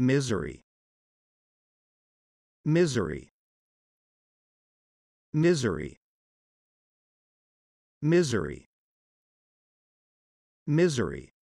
misery misery misery misery misery